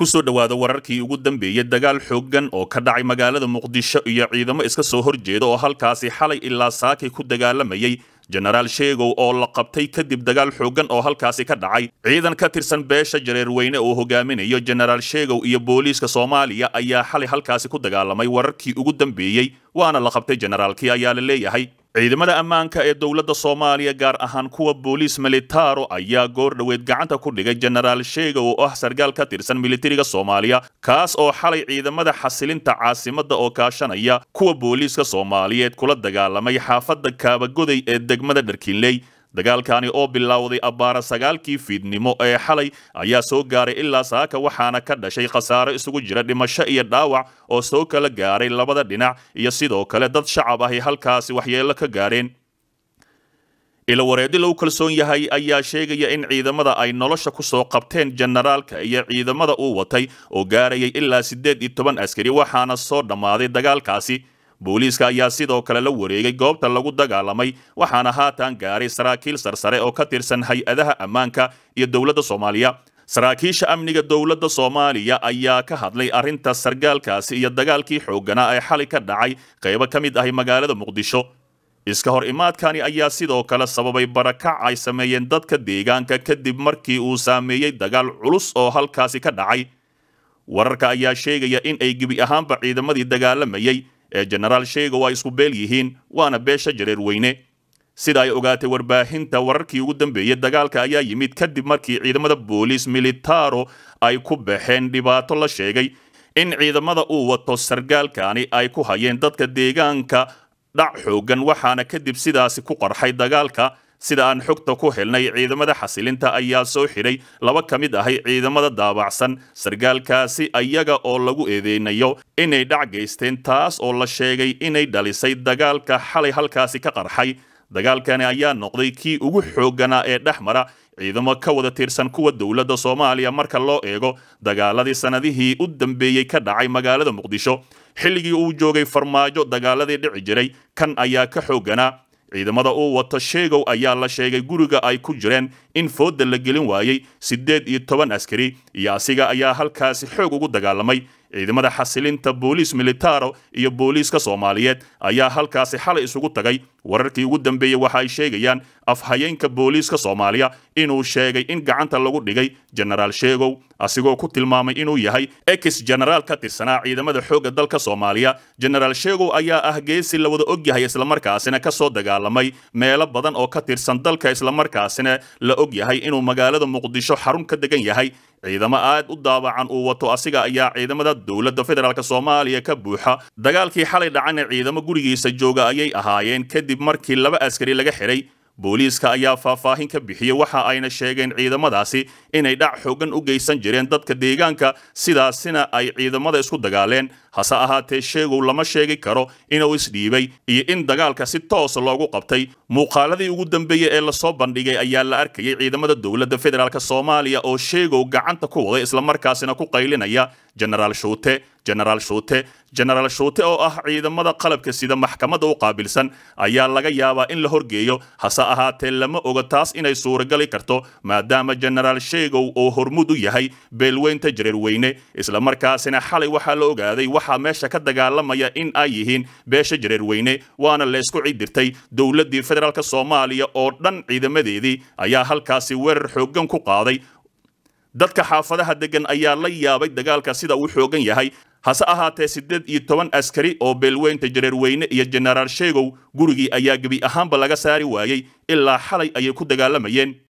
kusoo dhowaada wararkii ugu dambeeyey dagaal xooggan oo ka dhacay magaalada muqdisho iyo ciidamo iska soo horjeeda oo halkaasi xalay ilaa saaki ku dagaalamayay jenaraal sheegow oo la qabtay kadib dagaal xooggan oo halkaasi ka dhacay ciidan ka tirsan beesha jareerweyne uu hogaaminayo jenaraal sheegow iyo booliiska soomaaliya ayaa xalay halkaasi ku dagaalamay wararkii ugu dambeeyey waana la qabtay jenaraalkii ayaa la leeyahay ciidamada ammaanka ee dowladda soomaaliya gaar ahaan kuwa booliis militaro ayaa goor dhoweed gacanta ku dhigay jenaraal sheega oo ah sargaal ka tirsan militariga soomaaliya kaas oo xalay ciidamada xasilinta caasimadda oo kaashanaya kuwa booliiska soomaaliyeed kula dagaalamay xaafadda kaabagoday ee degmada dharkinley dagaalkani oo bilowday abbaara sagaalkii fiidnimo ee xalay ayaa soo gaaray ilaa saaka waxaana ka dhashay khasaaro isugu jira dhimasho iyo dhaawac oo soo kala gaaray labada dhinac iyo sidoo kale dad shacab ahi halkaasi waxyeello ka gaadheen ilawareedi lagu kalsoon yahay ayaa sheegaya in ciidamada ay nolosha ku soo qabteen jenaraalka iyo ciidamada uu watay oo gaarayay ilaa siddeed iyo toban askari waxaana soo dhammaaday dagaalkaasi booliiska ayaa sidoo kale la wareegay goobta lagu dagaalamay waxaana haatan gaaray saraakiil sarsare oo ka tirsan hay-adaha ammaanka iyo dowladda soomaaliya saraakiisha amniga dowladda soomaaliya ayaa ka hadlay arrinta sargaalkaasi iyo dagaalkii xoogganaa ee xali ka dhacay qaybo ka mid ahi magaalada muqdisho iska hor imaadkani ayaa sidoo kale sababay barakac ay sameeyeen dadka deegaanka kadib markii uu saameeyey dagaal culus oo halkaasi ka dhacay wararka ayaa sheegaya in ay gebi ahaanba ciidamadii dagaalamayay ee genaraal sheega waa isku beel yihiin waana beesha jareer weyne sida ay ogaatay warbaahinta wararkii ugu dambeeyey dagaalka ayaa yimid kadib markii ciidamada booliis militaaro ay ku baxeen dhibaato la sheegay in ciidamada uu wato sargaalkaani ay ku hayeen dadka deegaanka dhac xooggan waxaana kadib sidaasi ku qarxay dagaalka sida aan xogta ku helnay ciidamada xasilinta ayaa soo xidhay laba ka mid ahay ciidamada daabacsan sargaalkaasi ayaga oo lagu eedeynayo inay dhac gaysteen taas oo la sheegay inay dhalisay dagaalka xalay halkaasi ka qarxay dagaalkani ayaa noqday kii ugu xoogganaa ee dhex mara ciidamo ka wada tirsan kuwa dowladda soomaaliya marka loo eego dagaaladii sannadihii u dambeeyey ka dhacay magaalada muqdisho xilligii uu joogay farmaajo dagaaladii dhici jiray kan ayaa ka xoogganaa ciidamada uu wato sheegow ayaa la sheegay guriga ay ku jireen in foodda la gelin waayey siddeed iyo toban askari iyo asiga ayaa halkaasi xoog ugu dagaalamay ciidamada xasilinta booliis militaro iyo booliiska soomaaliyeed ayaa halkaasi xalay isugu tagay wararkii ugu dambeeyey waxa ay sheegayaan afhayeenka booliiska soomaaliya inuu sheegay in gacanta lagu dhigay genaraal sheegow asigoo ku tilmaamay inuu yahay ex genaraal ka tirsanaa ciidamada xoogga dalka soomaaliya genaraal sheegow ayaa ah geesi la wada ogyahay islamarkaasina ka soo dagaalamay meelo badan oo ka tirsan dalka islamarkaasina la og yahay inuu magaalada muqdisho xarun ka degan yahay ciidamo aad u daabacan uu wato asiga ayaa ciidamada dowladda federaalk soomaaliya ka buuxa dagaalkii xalay dhacana ciidamo gurigiisa jooga ayay ahaayeen kadib markii laba askari laga xidhay booliiska ayaa faahfaahin ka bixiyey waxa ayna sheegeen ciidamadaasi inay dhac xoogan u geysan jireen dadka deegaanka sidaasina ay ciidamada isku dagaaleen hase ahaatee sheegow lama sheegi karo inuu isdhiibay iyo in dagaalka si toos ah loogu qabtay muuqaaladii ugu dambeeyey ee lasoo bandhigay ayaa la arkayay ciidamada dowladda federaalk soomaaliya oo sheegow gacanta ku wada islamarkaasina ku qaylinaya jenaraal shuute jenaraal shuute jenaraal shuute oo ah ciidamada qalabka sida maxkamadda u qaabilsan ayaa laga yaabaa in la horgeeyo hase ahaatee lama oga taas inay suuragali karto maadaama jenaraal sheegow oo hormud u yahay beelweynta jareerweyne islamarkaasina xalay waxaa la ogaaday waxaa meesha ka dagaalamaya in ay yihiin beesha jareerweyne waana laysku cidirtay dowladii federaalk soomaaliya oo dhan ciidamadeedii ayaa halkaasi weerar xooggan ku qaaday dadka xaafadaha deggan ayaa la yaabay dagaalka sida uu xooggan yahay hase ahaatee siddeed iyo toban askari oo beelweynta jareerweyne iyo jenaraal sheegow gurigii ayaa gebi ahaanba laga saari waayey ilaa xalay ayay ku dagaalamayeen